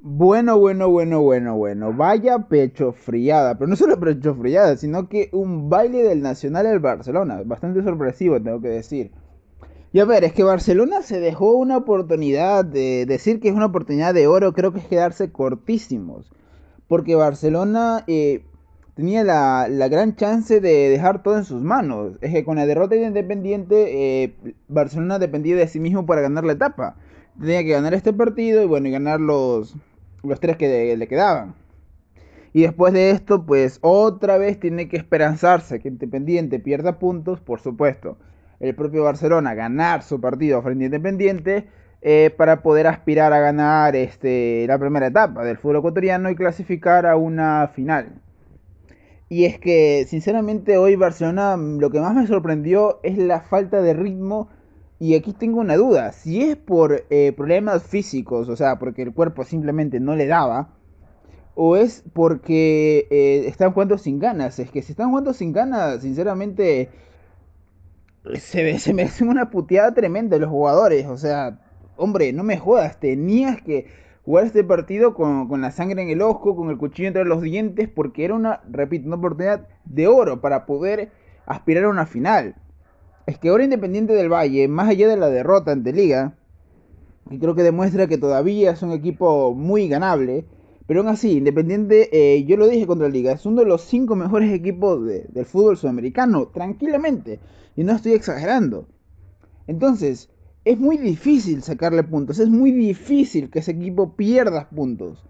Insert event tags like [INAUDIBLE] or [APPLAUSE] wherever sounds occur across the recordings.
Bueno, bueno, bueno, bueno, bueno. Vaya pecho friada. Pero no solo pecho friada, sino que un baile del Nacional al Barcelona. Bastante sorpresivo, tengo que decir. Y a ver, es que Barcelona se dejó una oportunidad de decir que es una oportunidad de oro, creo que es quedarse cortísimos. Porque Barcelona eh, tenía la, gran chance de dejar todo en sus manos. Es que con la derrota de Independiente, eh, Barcelona dependía de sí mismo para ganar la etapa. Tenía que ganar este partido y bueno, y ganar los, los tres que le quedaban. Y después de esto, pues otra vez tiene que esperanzarse que Independiente pierda puntos, por supuesto. El propio Barcelona ganar su partido frente a Independiente eh, para poder aspirar a ganar este, la primera etapa del fútbol ecuatoriano y clasificar a una final. Y es que, sinceramente, hoy Barcelona mm, lo que más me sorprendió es la falta de ritmo. Y aquí tengo una duda, si es por eh, problemas físicos, o sea, porque el cuerpo simplemente no le daba, o es porque eh, están jugando sin ganas. Es que si están jugando sin ganas, sinceramente, se, se merecen una puteada tremenda los jugadores. O sea, hombre, no me jodas, tenías que jugar este partido con, la sangre en el ojo, con el cuchillo entre los dientes, porque era una, repito, una oportunidad de oro para poder aspirar a una final. Es que ahora Independiente del Valle, más allá de la derrota ante Liga, y creo que demuestra que todavía es un equipo muy ganable, pero aún así, Independiente, eh, yo lo dije contra Liga, es uno de los cinco mejores equipos del fútbol sudamericano, tranquilamente, y no estoy exagerando. Entonces, es muy difícil sacarle puntos, es muy difícil que ese equipo pierda puntos.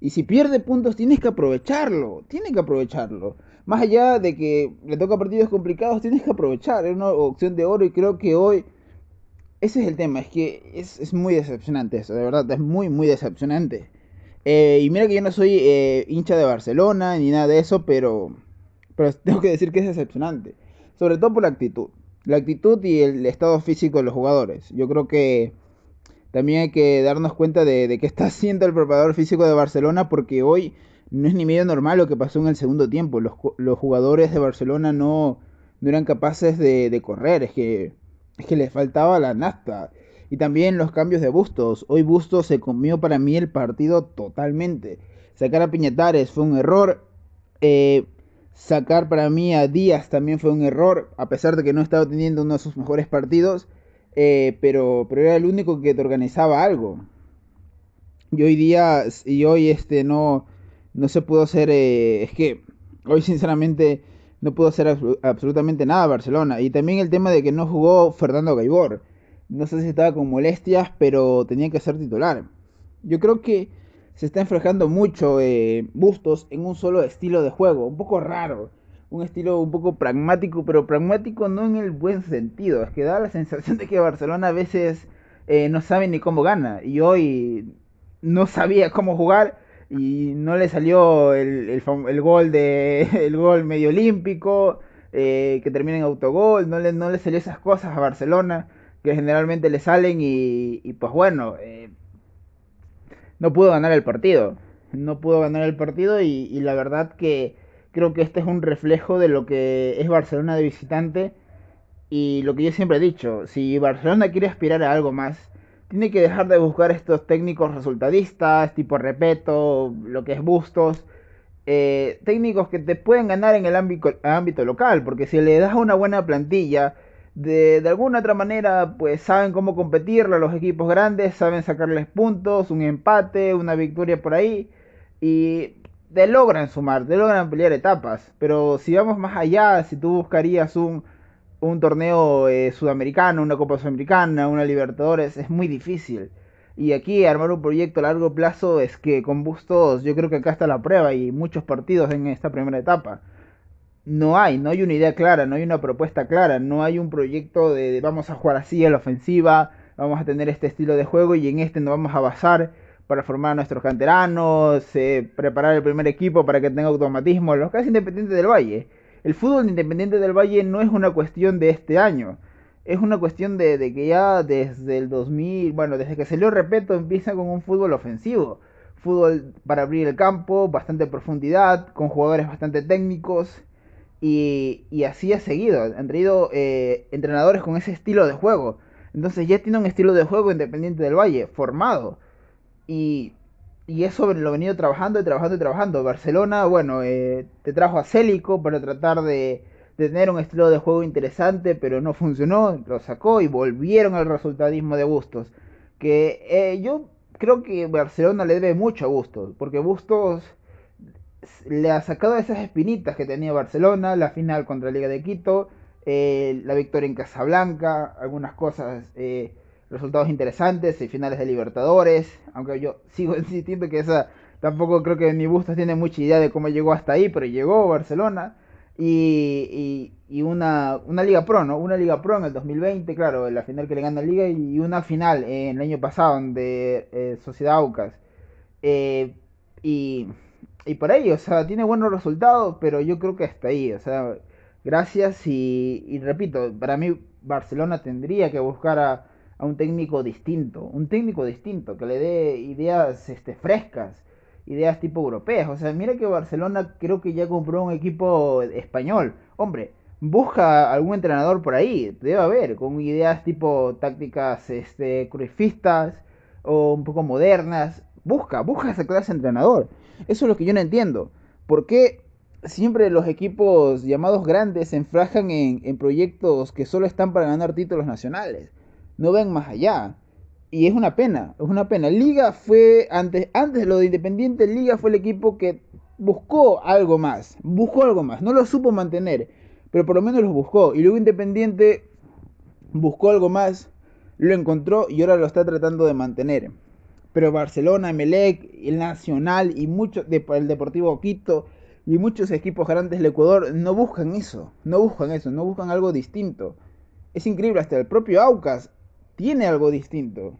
Y si pierde puntos, tienes que aprovecharlo, tienes que aprovecharlo. Más allá de que le toca partidos complicados, tienes que aprovechar. Es una opción de oro y creo que hoy ese es el tema, es que es, muy decepcionante eso, de verdad, es muy, muy decepcionante. Eh, y mira que yo no soy eh, hincha de Barcelona ni nada de eso, pero, pero [LAUGHS] tengo que decir que es decepcionante. Sobre todo por la actitud la actitud y el estado físico de los jugadores. Yo creo que también hay que darnos cuenta de, de qué está [LAUGHS] haciendo el preparador físico de Barcelona porque hoy no es ni medio normal lo que pasó en el segundo tiempo. Los, jugadores de Barcelona no, no eran capaces de, correr, es que, que les faltaba la nafta. Y también los cambios de Bustos. Hoy Bustos se comió para mí el partido totalmente. Sacar a Piñetares fue un error. Eh, Sacar para mí a Díaz también fue un error, a pesar de que no estaba teniendo uno de sus mejores partidos, eh, pero, pero era el único que te organizaba algo. Y hoy día, y hoy este, no, no se pudo hacer, eh, es que hoy sinceramente no pudo hacer absolutamente nada Barcelona. Y también el tema de que no jugó Fernando Gaibor. No sé si estaba con molestias, pero tenía que ser titular. Yo creo que se está enfrejando mucho eh, Bustos en un solo estilo de juego, un poco raro, un estilo un poco pragmático, pero pragmático no en el buen sentido, es que da la sensación de que Barcelona a veces eh, no sabe ni cómo gana, y hoy no sabía cómo jugar y no le salió el, gol de [LAUGHS] el gol medio olímpico eh, que termina en autogol no le no le salió esas cosas a Barcelona que generalmente le salen y, pues bueno no pudo ganar el partido. No pudo ganar el partido y, la verdad que creo que este es un reflejo de lo que es Barcelona de visitante y lo que yo siempre he dicho, si Barcelona quiere aspirar a algo más, tiene que dejar de buscar estos técnicos resultadistas, tipo Repeto, lo que es Bustos, eh, técnicos que te pueden ganar en el ámbito, ámbito, local, porque si le das una buena plantilla, de, alguna otra manera, pues saben cómo competirlo los equipos grandes, saben sacarles puntos, un empate, una victoria por ahí, y te logran sumar, te logran ampliar etapas. Pero si vamos más allá, si tú buscarías un, torneo eh, sudamericano, una Copa Sudamericana, una Libertadores, es muy difícil. Y aquí armar un proyecto a largo plazo es que con Bustos yo creo que acá está la prueba y muchos partidos en esta primera etapa no hay, no hay una idea clara, no hay una propuesta clara, no hay un proyecto de, vamos a jugar así a la ofensiva, vamos a tener este estilo de juego y en este nos vamos a basar para formar a nuestros canteranos, eh, preparar el primer equipo para que tenga automatismo, los casi independientes del Valle. El fútbol independiente del Valle no es una cuestión de este año, es una cuestión de, que ya desde el 2000, bueno, desde que se lo repito, empieza con un fútbol ofensivo, fútbol para abrir el campo, bastante profundidad, con jugadores bastante técnicos y, así ha seguido. Han traído eh, entrenadores con ese estilo de juego. Entonces ya tiene un estilo de juego independiente del Valle, formado. Y, y eso lo he venido trabajando y trabajando y trabajando. Barcelona, bueno, eh, te trajo a Célico para tratar de, tener un estilo de juego interesante, pero no funcionó, lo sacó y volvieron al resultadismo de Bustos. Que eh, yo creo que Barcelona le debe mucho a Bustos, porque Bustos le ha sacado esas espinitas que tenía Barcelona, la final contra la Liga de Quito, eh, la victoria en Casablanca, algunas cosas, eh, resultados interesantes, y finales de Libertadores, aunque yo [LAUGHS] sigo insistiendo que esa tampoco creo que mi Bustos tiene mucha idea de cómo llegó hasta ahí, pero llegó Barcelona. Y, y, una, una, Liga Pro, ¿no? Una Liga Pro en el 2020, claro, la final que le gana la Liga y una final en el año pasado de eh, Sociedad Aucas. y y por ahí, o sea, tiene buenos resultados, pero yo creo que hasta ahí, o sea, gracias y, repito, para mí Barcelona tendría que buscar a, un técnico distinto, un técnico distinto, que le dé ideas este, frescas, ideas tipo europeas, o sea, mira que Barcelona creo que ya compró un equipo español, hombre, busca algún entrenador por ahí, debe haber, con ideas tipo tácticas este, crucifistas o un poco modernas, Busca, busca esa clase de entrenador. Eso es lo que yo no entiendo. ¿Por qué siempre los equipos llamados grandes se enfrajan en, proyectos que solo están para ganar títulos nacionales? No ven más allá. Y es una pena, es una pena. Liga fue, antes, antes de lo de Independiente, Liga fue el equipo que buscó algo más, buscó algo más, no lo supo mantener, pero por lo menos lo buscó. Y luego Independiente buscó algo más, lo encontró y ahora lo está tratando de mantener pero Barcelona, Melec, el Nacional y muchos, el Deportivo Quito y muchos equipos grandes del Ecuador no buscan eso, no buscan eso, no buscan algo distinto. Es increíble, hasta el propio Aucas tiene algo distinto.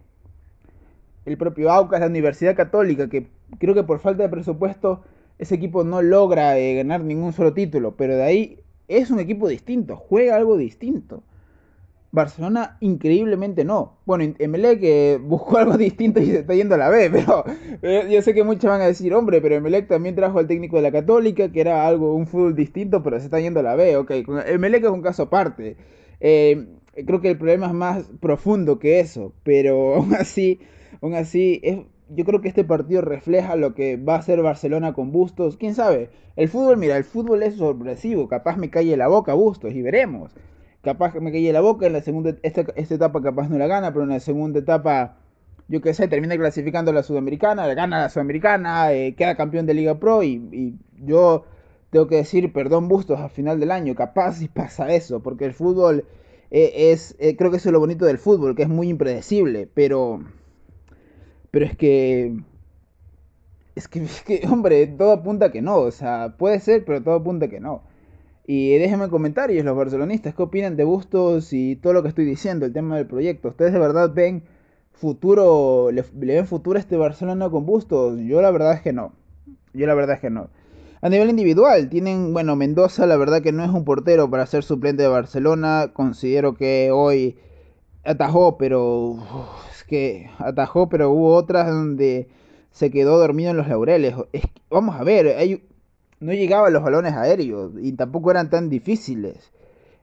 El propio Aucas, la Universidad Católica, que creo que por falta de presupuesto ese equipo no logra eh, ganar ningún solo título, pero de ahí es un equipo distinto, juega algo distinto. Barcelona increíblemente no. Bueno, Emelec que buscó [LAUGHS] algo distinto y se está yendo a la B, [LAUGHS] pero eh, yo sé que muchos van a decir, hombre, pero Emelec también trajo al técnico de la Católica, que era algo, un fútbol distinto, pero se está yendo a la B, ok. Emelec es un caso aparte. Eh, creo que el problema es más profundo que eso, pero [LAUGHS] aún así, aún así es, yo creo que este partido refleja lo que va a hacer Barcelona con Bustos. ¿Quién sabe? El fútbol, mira, el fútbol es sorpresivo. Capaz me calle la boca Bustos y veremos capaz que me caí la boca, en la segunda esta, esta, etapa capaz no la gana, pero en la segunda etapa, yo qué sé, termina clasificando a la Sudamericana, gana la Sudamericana, eh, queda campeón de Liga Pro y, yo tengo que decir, perdón Bustos, a final del año, capaz si pasa eso, porque el fútbol eh, es, eh, creo que eso es lo bonito del fútbol, que es muy impredecible, pero, pero es que... Es que, [LAUGHS] es que, hombre, todo apunta que no, o sea, puede ser, pero todo apunta que no. Y déjenme comentarios, los barcelonistas, qué opinan de Bustos y todo lo que estoy diciendo, el tema del proyecto. ¿Ustedes de verdad ven futuro, le, ven futuro a este Barcelona con Bustos? Yo la verdad es que no. Yo la verdad es que no. A nivel individual, tienen, bueno, Mendoza, la verdad que no es un portero para ser suplente de Barcelona. Considero que hoy atajó, pero. es que atajó, pero hubo otras donde se quedó dormido en los laureles. vamos a ver, hay, no llegaban los balones aéreos y tampoco eran tan difíciles.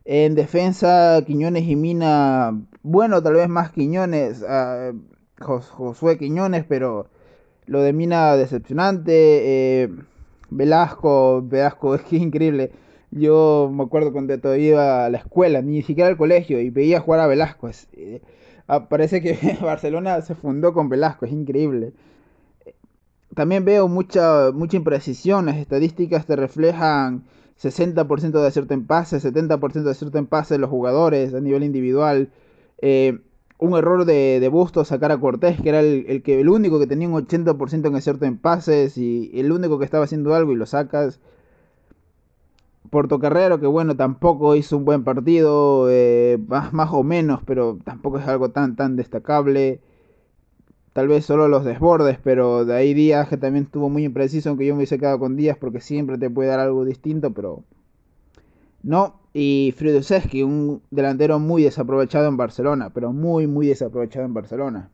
En defensa, Quiñones y Mina, bueno, tal vez más Quiñones, ah, Josué Quiñones, pero lo de Mina decepcionante. Eh, Velasco, Velasco [LAUGHS] es que increíble. Yo me acuerdo cuando todavía iba a la escuela, ni siquiera al colegio, y veía jugar a Velasco. Eh, ah, parece que [LAUGHS] Barcelona se fundó con Velasco, es increíble también veo mucha, mucha imprecisión. Las estadísticas te reflejan 60% de acierto en pases, 70% de acierto en pases los jugadores a nivel individual. Eh, un error de, de sacar a Cortés, que era el, que, el único que tenía un 80% en acierto en pases y el único que estaba haciendo algo y lo sacas. Portocarrero, que bueno, tampoco hizo un buen partido, eh, más, más, o menos, pero tampoco es algo tan, tan destacable tal vez solo los desbordes, pero de ahí Díaz que también estuvo muy impreciso, aunque yo me hubiese quedado con Díaz porque siempre te puede dar algo distinto, pero no. Y Friduseski, un delantero muy desaprovechado en Barcelona, pero muy, muy desaprovechado en Barcelona.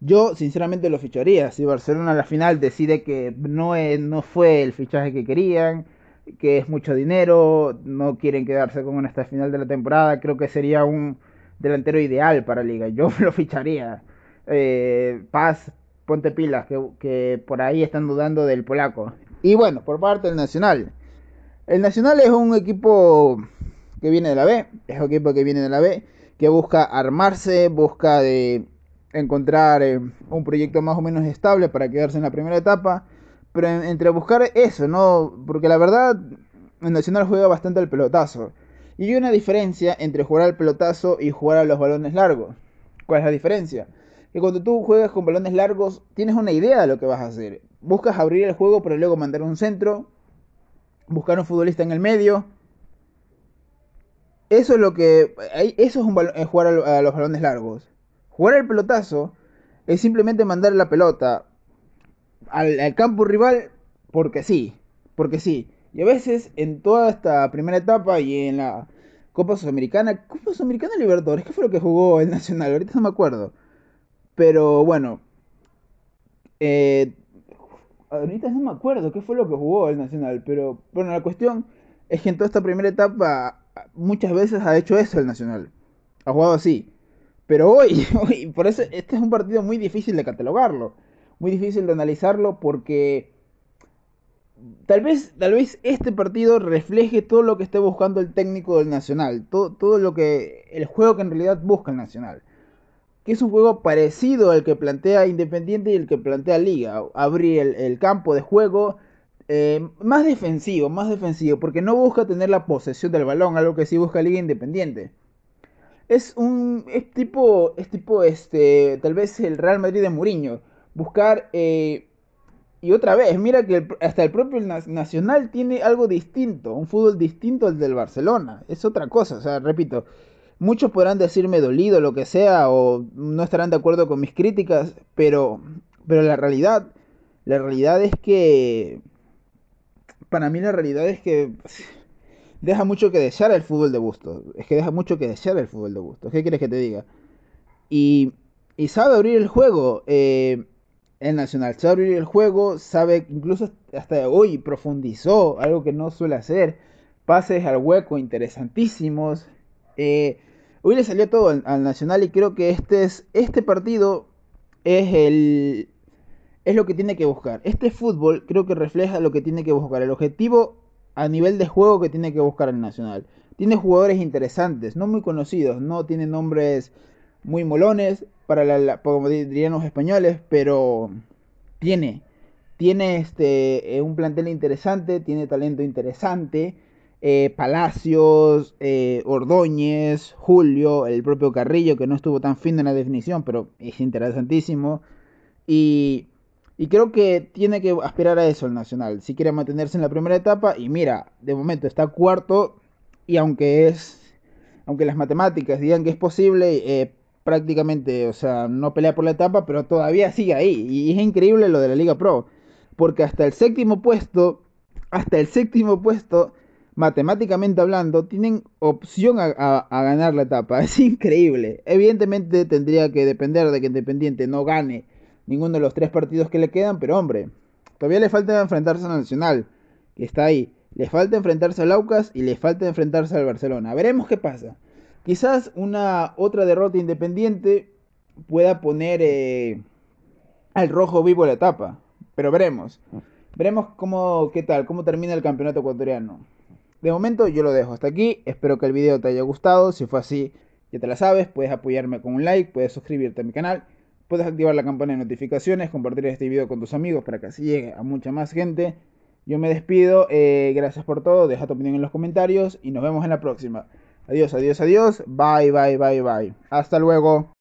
Yo sinceramente lo ficharía, si Barcelona a la final decide que no, no fue el fichaje que querían, que es mucho dinero, no quieren quedarse con hasta final de la temporada, creo que sería un delantero ideal para la liga, yo [LAUGHS] lo ficharía eh, Paz, ponte pilas, que, por ahí están dudando del polaco. Y bueno, por parte del Nacional. El Nacional es un equipo que viene de la B, es un equipo que viene de la B, que busca armarse, busca de encontrar eh, un proyecto más o menos estable para quedarse en la primera etapa, pero entre buscar eso, ¿no? Porque la verdad, el Nacional juega bastante al pelotazo. Y hay una diferencia entre jugar al pelotazo y jugar a los balones largos. ¿Cuál es la diferencia? que cuando tú juegas con balones largos tienes una idea de lo que vas a hacer. Buscas abrir el juego pero luego mandar un centro, buscar un futbolista en el medio. Eso es lo que eso es un jugar a los balones largos. Jugar el pelotazo es simplemente mandar la pelota al, al campo rival porque sí, porque sí. Y a veces en toda esta primera etapa y en la Copa Sudamericana, Copa Sudamericana Libertadores, ¿qué fue lo que jugó el Nacional? Ahorita no me acuerdo. Pero bueno, eh, ahorita no me acuerdo qué fue lo que jugó el Nacional, pero bueno, la cuestión es que en toda esta primera etapa muchas veces ha hecho eso el Nacional. Ha jugado así. Pero hoy, [LAUGHS] hoy por eso este es un partido muy difícil de catalogarlo, muy difícil de analizarlo porque tal vez, tal vez este partido refleje todo lo que esté buscando el técnico del Nacional, todo, todo lo que el juego que en realidad busca el Nacional es un juego parecido al que plantea Independiente y el que plantea Liga. Abrir el, campo de juego eh, más defensivo, más defensivo, porque no busca tener la posesión del balón, algo que sí busca Liga Independiente. Es un es tipo, es tipo este, tal vez el Real Madrid de Mourinho, buscar eh, y otra vez, mira que hasta el propio Nacional tiene algo distinto, un fútbol distinto al del Barcelona. Es otra cosa, o sea, repito, Muchos podrán decirme dolido, lo que sea, o no estarán de acuerdo con mis críticas, pero, pero la realidad, la realidad es que, para mí la realidad es que deja mucho que desear el fútbol de gusto Es que deja mucho que desear el fútbol de gusto ¿Qué quieres que te diga? Y, sabe abrir el juego eh, el Nacional. Sabe abrir el juego, sabe, incluso hasta hoy profundizó, algo que no suele hacer. Pases al hueco interesantísimos. Eh, Hoy le salió todo al, Nacional y creo que este, es, este partido es, el, es lo que tiene que buscar. Este fútbol creo que refleja lo que tiene que buscar, el objetivo a nivel de juego que tiene que buscar el Nacional. Tiene jugadores interesantes, no muy conocidos, no tiene nombres muy molones, para como dirían los españoles, pero tiene, tiene este, eh, un plantel interesante, tiene talento interesante eh, Palacios, eh, Ordóñez, Julio, el propio Carrillo, que no estuvo tan fino en la definición, pero es interesantísimo. Y, creo que tiene que aspirar a eso el Nacional, si quiere mantenerse en la primera etapa. Y mira, de momento está cuarto, y aunque es. Aunque las matemáticas digan que es posible, eh, prácticamente, o sea, no pelea por la etapa, pero todavía sigue ahí. Y es increíble lo de la Liga Pro, porque hasta el séptimo puesto, hasta el séptimo puesto matemáticamente hablando, tienen opción a, ganar la etapa. [LAUGHS] Es increíble. Evidentemente tendría que depender de que Independiente no gane ninguno de los tres partidos que le quedan, pero hombre, todavía le falta enfrentarse a Nacional, que está ahí. Le falta enfrentarse al Aucas y le falta enfrentarse al Barcelona. Veremos qué pasa. Quizás una otra derrota independiente pueda poner eh, al rojo vivo la etapa. Pero veremos. Mm. Veremos cómo, qué tal, cómo termina el campeonato ecuatoriano. De momento yo lo dejo hasta aquí, espero que el video te haya gustado, si fue así ya te la sabes, puedes apoyarme con un like, puedes suscribirte a mi canal, puedes activar la campana de notificaciones, compartir este video con tus amigos para que así llegue a mucha más gente. Yo me despido, eh, gracias por todo, deja tu opinión en los comentarios y nos vemos en la próxima. Adiós, adiós, adiós, bye, bye, bye, bye. Hasta luego.